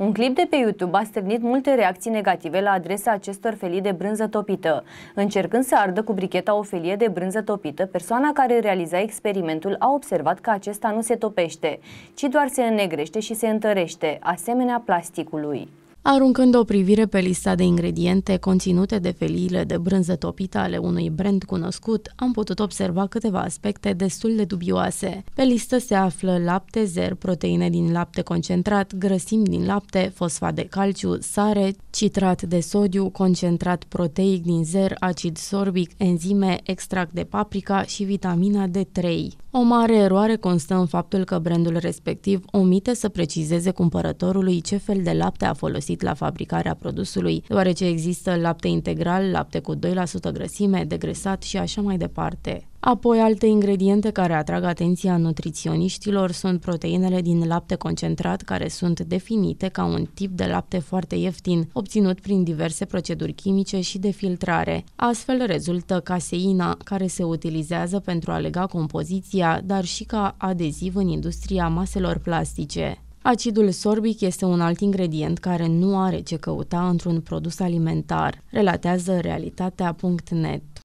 Un clip de pe YouTube a stârnit multe reacții negative la adresa acestor felii de brânză topită. Încercând să ardă cu bricheta o felie de brânză topită, persoana care realiza experimentul a observat că acesta nu se topește, ci doar se înnegrește și se întărește, asemenea plasticului. Aruncând o privire pe lista de ingrediente conținute de feliile de brânză topită ale unui brand cunoscut, am putut observa câteva aspecte destul de dubioase. Pe listă se află lapte, zer, proteine din lapte concentrat, grăsimi din lapte, fosfat de calciu, sare, citrat de sodiu, concentrat proteic din zer, acid sorbic, enzime, extract de paprika și vitamina D3. O mare eroare constă în faptul că brandul respectiv omite să precizeze cumpărătorului ce fel de lapte a folosit la fabricarea produsului, deoarece există lapte integral, lapte cu 2% grăsime, degresat și așa mai departe. Apoi, alte ingrediente care atrag atenția nutriționiștilor sunt proteinele din lapte concentrat, care sunt definite ca un tip de lapte foarte ieftin, obținut prin diverse proceduri chimice și de filtrare. Astfel rezultă caseina, care se utilizează pentru a lega compoziția, dar și ca adeziv în industria maselor plastice. Acidul sorbic este un alt ingredient care nu are ce căuta într-un produs alimentar, relatează realitatea.net.